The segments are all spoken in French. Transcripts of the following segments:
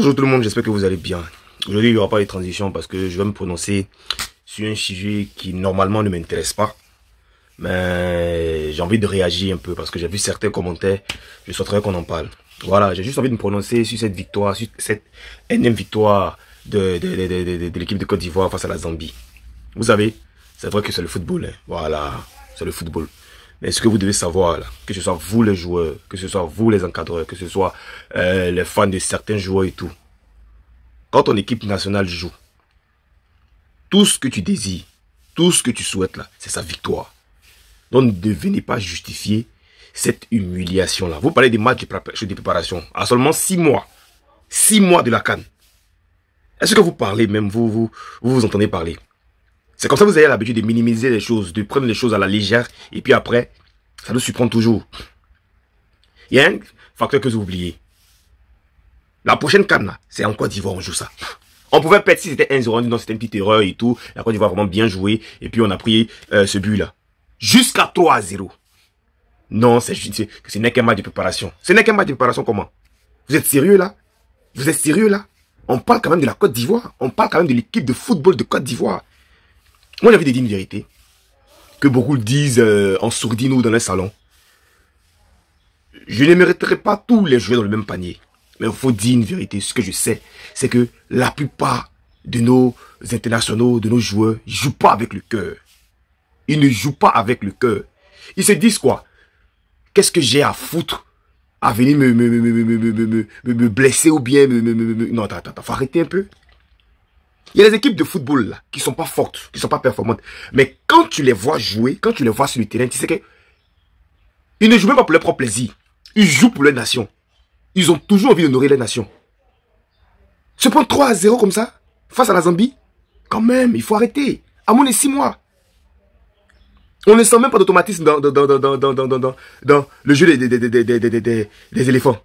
Bonjour tout le monde, j'espère que vous allez bien. Aujourd'hui, il n'y aura pas de transition parce que je vais me prononcer sur un sujet qui normalement ne m'intéresse pas. Mais j'ai envie de réagir un peu parce que j'ai vu certains commentaires. Je souhaiterais qu'on en parle. Voilà, j'ai juste envie de me prononcer sur cette victoire, sur cette énième victoire de, l'équipe de Côte d'Ivoire face à la Zambie. Vous savez, c'est vrai que c'est le football. Hein. Voilà, c'est le football. Mais ce que vous devez savoir, là, que ce soit vous les joueurs, que ce soit vous les encadreurs, que ce soit euh, les fans de certains joueurs et tout, quand ton équipe nationale joue, tout ce que tu désires, tout ce que tu souhaites là, c'est sa victoire. Donc ne devenez pas justifier cette humiliation-là. Vous parlez des matchs de préparation à seulement six mois. Six mois de la canne. Est-ce que vous parlez même, vous vous, vous, vous entendez parler c'est comme ça que vous avez l'habitude de minimiser les choses, de prendre les choses à la légère, et puis après, ça nous surprend toujours. Il y a un facteur que vous oubliez. La prochaine canne, c'est en Côte d'Ivoire, on joue ça. On pouvait perdre si c'était 1-0, non, c'était une petite erreur et tout. La Côte d'Ivoire a vraiment bien joué, et puis on a pris euh, ce but-là. Jusqu'à 3-0. Non, c'est ce n'est qu'un match de préparation. Ce n'est qu'un match de préparation comment Vous êtes sérieux là Vous êtes sérieux là On parle quand même de la Côte d'Ivoire. On parle quand même de l'équipe de football de Côte d'Ivoire. Moi, j'ai envie de dire une vérité que beaucoup disent en sourdine ou dans les salon, Je ne mériterai pas tous les joueurs dans le même panier. Mais il faut dire une vérité. Ce que je sais, c'est que la plupart de nos internationaux, de nos joueurs, ils jouent pas avec le cœur. Ils ne jouent pas avec le cœur. Ils se disent quoi Qu'est-ce que j'ai à foutre à venir me, blesser ou bien me, Non, attends, attends, faut arrêter un peu. Il y a des équipes de football là, qui sont pas fortes, qui ne sont pas performantes. Mais quand tu les vois jouer, quand tu les vois sur le terrain, tu sais que ils ne jouent même pas pour leur propre plaisir. Ils jouent pour leur nation. Ils ont toujours envie d'honorer leur nation. Se prendre 3 à 0 comme ça, face à la Zambie, quand même, il faut arrêter. À de 6 mois. On ne sent même pas d'automatisme dans, dans, le jeu des éléphants.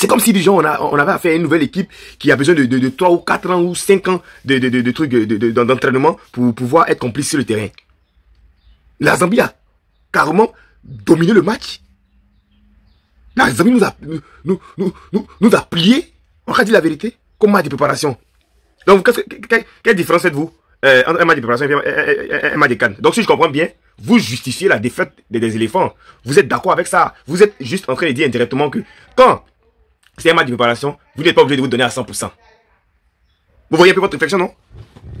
C'est comme si, gens on, on avait affaire à une nouvelle équipe qui a besoin de, de, 3 ou 4 ans ou 5 ans de, trucs d'entraînement pour pouvoir être complice sur le terrain. La Zambie a carrément dominé le match. La Zambie nous a, nous, pliés. On a dit la vérité. Comme ma de préparation. Donc, quelle, différence êtes vous euh, entre un match de préparation et un, un, canne Donc, si je comprends bien, vous justifiez la défaite des éléphants. Vous êtes d'accord avec ça. Vous êtes juste en train de dire indirectement que quand c'est un match de préparation, vous n'êtes pas obligé de vous donner à 100%. Vous voyez un peu votre réflexion, non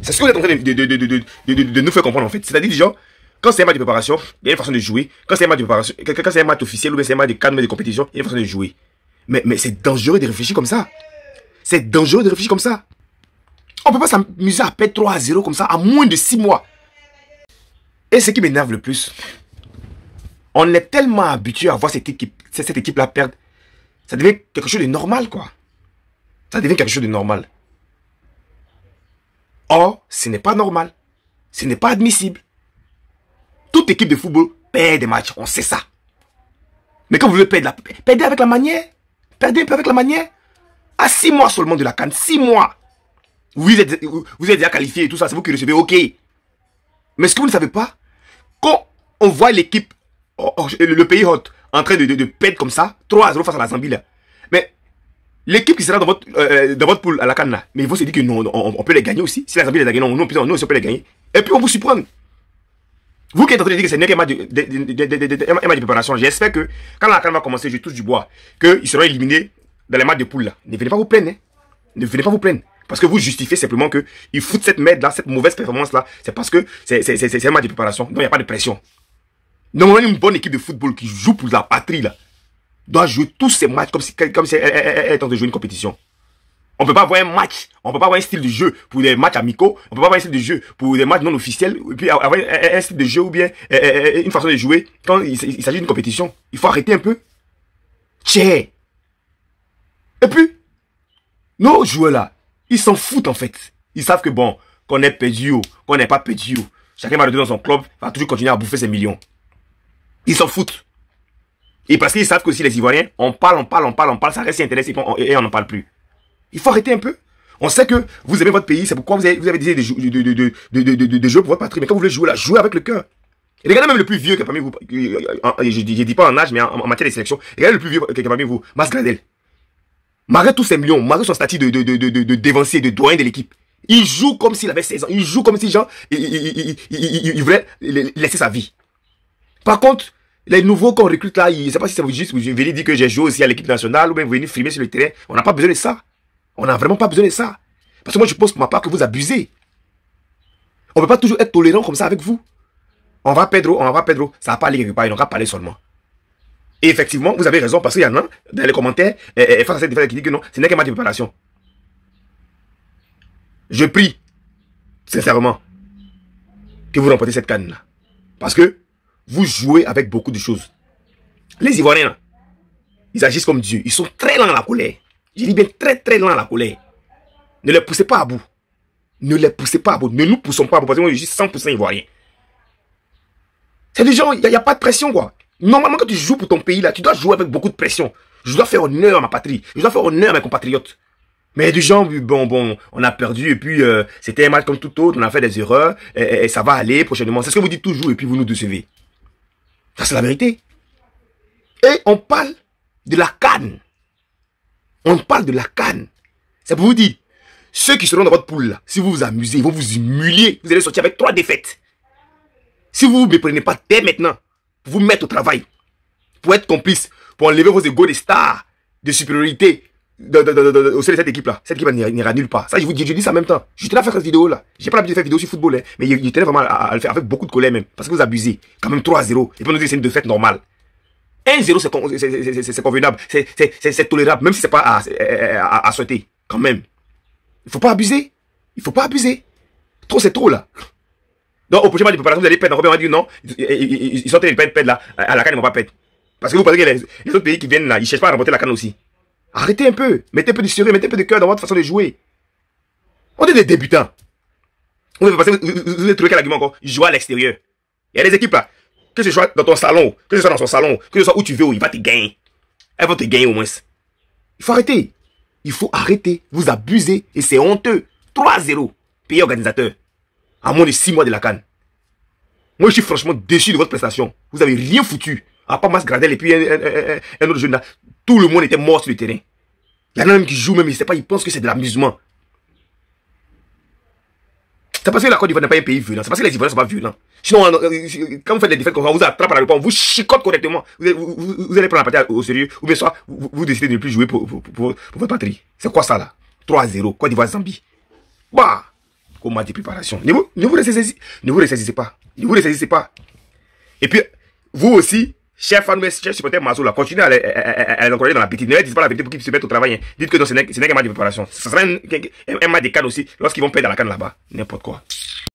C'est ce que vous êtes en train de, de, de, de nous faire comprendre, en fait. C'est-à-dire, genre, quand c'est un match de préparation, il y a une façon de jouer. Quand c'est un match de préparation, quand c'est un match officiel ou c'est un match de cadre de compétition, il y a une façon de jouer. Mais, mais c'est dangereux de réfléchir comme ça. C'est dangereux de réfléchir comme ça. On peut pas s'amuser à perdre 3 à 0 comme ça à moins de 6 mois. Et ce qui m'énerve le plus, on est tellement habitué à voir cette équipe-là cette équipe perdre ça devient quelque chose de normal, quoi. Ça devient quelque chose de normal. Or, ce n'est pas normal. Ce n'est pas admissible. Toute équipe de football perd des matchs, on sait ça. Mais quand vous voulez perdre, perdez avec la manière. Perdez un peu avec la manière. À six mois seulement de la canne, six mois. Vous êtes, vous êtes déjà qualifié et tout ça, c'est vous qui recevez, ok. Mais ce que vous ne savez pas, quand on voit l'équipe Oh, oh, le pays hot en train de, perdre comme ça, 3-0 face à la Zambie là. Mais l'équipe qui sera dans votre, euh, euh, dans votre poule à la canne là, mais vous vous se que non, on, peut les gagner aussi. Si la Zambie les a gagnés, nous, nous on peut les gagner. Et puis on vous surprend. Vous qui êtes en train de dire que c'est une qu'un match de, de, préparation, j'espère que quand la canne va commencer, je touche du bois, qu'ils seront éliminés dans les matchs de poule là. Ne venez pas vous plaindre. Hein. Ne venez pas vous plaindre. Parce que vous justifiez simplement qu'ils foutent cette merde là, cette mauvaise performance là. C'est parce que c'est un match de préparation. Donc il n'y a pas de pression. Normalement, une bonne équipe de football qui joue pour la patrie, là, doit jouer tous ses matchs comme si, comme elle, en train de jouer une compétition. On peut pas avoir un match, on peut pas avoir un style de jeu pour des matchs amicaux, on peut pas avoir un style de jeu pour des matchs non officiels, et puis avoir un, style de jeu ou bien eh, eh, eh, une façon de jouer quand il, s'agit d'une compétition. Il faut arrêter un peu. Tchè Et puis, nos joueurs là, ils s'en foutent en fait. Ils savent que bon, qu'on est perdu, qu'on n'est pas perdu, chacun va retourner dans son club, va toujours continuer à bouffer ses millions. Ils s'en foutent. Et parce qu'ils savent que si les Ivoiriens, on parle, on parle, on parle, on parle, ça reste intéressant et on n'en parle plus. Il faut arrêter un peu. On sait que vous aimez votre pays, c'est pourquoi vous avez, vous avez des, de de de pour votre patrie. Mais quand vous voulez jouer là, jouez avec le cœur. Et regardez même le plus vieux qui est parmi vous. Euh, je ne dis pas en âge, mais en, matière de sélection. Regardez le plus vieux qui est parmi vous. Masgradel. Marre tous ces millions. Marre son statut de, de, de, de, de de doyen de l'équipe. Il joue comme s'il avait 16 ans. Il joue comme si Jean, il, il, voulait laisser sa vie. Par contre, les nouveaux qu'on recrute là, je ne sais pas si c'est juste vous venez dire que j'ai joué aussi à l'équipe nationale ou bien venez frimer sur le terrain. On n'a pas besoin de ça. On n'a vraiment pas besoin de ça. Parce que moi, je pense pour ma part que vous abusez. On ne peut pas toujours être tolérant comme ça avec vous. On va perdre, on va perdre. Ça va pas aller quelque part. Il n'a pas parlé seulement. Et effectivement, vous avez raison parce qu'il y en a dans les commentaires et, face à cette défaite qui dit que non, ce n'est qu'un match de préparation. Je prie, sincèrement, que vous remportez cette canne-là. Parce que vous jouez avec beaucoup de choses. Les Ivoiriens, ils agissent comme Dieu. Ils sont très lents à la colère. Je dis bien très très lents à la colère. Ne les poussez pas à bout. Ne les poussez pas à bout. Ne nous poussons pas à bout. Parce que moi, je suis 100% Ivoirien. C'est des gens, il n'y a, pas de pression, quoi. Normalement, quand tu joues pour ton pays, là, tu dois jouer avec beaucoup de pression. Je dois faire honneur à ma patrie. Je dois faire honneur à mes compatriotes. Mais du genre, bon, bon, on a perdu et puis euh, c'était un comme tout autre, on a fait des erreurs et, et ça va aller prochainement. C'est ce que vous dites toujours et puis vous nous décevez. Ça, c'est la vérité. Et on parle de la canne. On parle de la canne. C'est pour vous dire, ceux qui seront dans votre poule, si vous vous amusez, ils vont vous humilier. Vous allez sortir avec trois défaites. Si vous ne prenez prenez pas dès maintenant, pour vous mettre au travail, pour être complice, pour enlever vos égaux de stars, de supériorité, au sein de cette équipe-là. Cette équipe n'ira nulle part. Ça, je vous dis, je dis ça en même temps. Je tenais à faire cette vidéo-là. J'ai pas l'habitude de faire vidéo sur football, hein. mais je, tenais vraiment à, le faire avec beaucoup de colère même. Parce que vous abusez. Quand même 3-0. Et puis nous dit c'est une défaite normale. 1-0, c'est convenable. C'est tolérable, même si c'est pas euh, euh, à, souhaiter. Quand même. Il faut pas abuser. Il faut pas abuser. Trop, c'est trop, là. Donc, au prochain match de préparation, vous allez perdre. on va dire non. Ils sont en train perdent là. À la canne, ils vont pas perdre. Parce que vous pensez que les, les autres pays qui viennent là, ils cherchent pas à remporter la canne aussi. Arrêtez un peu. Mettez un peu de sérieux, mettez un peu de cœur dans votre façon de jouer. On est des débutants. Vous avez trouvé quel argument encore Jouer à l'extérieur. Il y a des équipes là. Que ce soit dans ton salon, que ce soit dans son salon, que ce soit où tu veux, où il va te gagner. Elle va te gagner au moins. Il faut arrêter. Il faut arrêter. Vous abusez et c'est honteux. 3-0. Pays organisateur. À moins de 6 mois de la canne. Moi, je suis franchement déçu de votre prestation. Vous avez rien foutu. À part Mas Gradel et puis un autre jeune là. Tout le monde était mort sur le terrain. Il y en a même qui jouent, même, il ne pas, ils pensent que c'est de l'amusement. C'est parce que la Côte d'Ivoire n'est pas un pays violent. C'est parce que les Ivoiriens ne sont pas violents. Sinon, euh, euh, euh, quand vous faites des défaites on vous attrape à la réponse, on vous chicote correctement. Vous, allez prendre la partie au sérieux. Ou bien soit, vous, décidez de ne plus jouer pour, votre patrie. C'est quoi ça là 3-0, Côte d'Ivoire, Zambie. Bah Comment de préparation ne vous, ne vous ressaisissez pas. Ne vous ressaisissez pas. Et puis, vous aussi, Chef fans, chef supporter Mazoula, continuez à l'encourager dans la bêtise. Ne leur dites pas la vérité pour qu'ils se mettent au travail. Hein. Dites que non, ce n'est qu'un match de préparation. Ce sera un, match de canne aussi lorsqu'ils vont perdre dans la canne là-bas. N'importe quoi.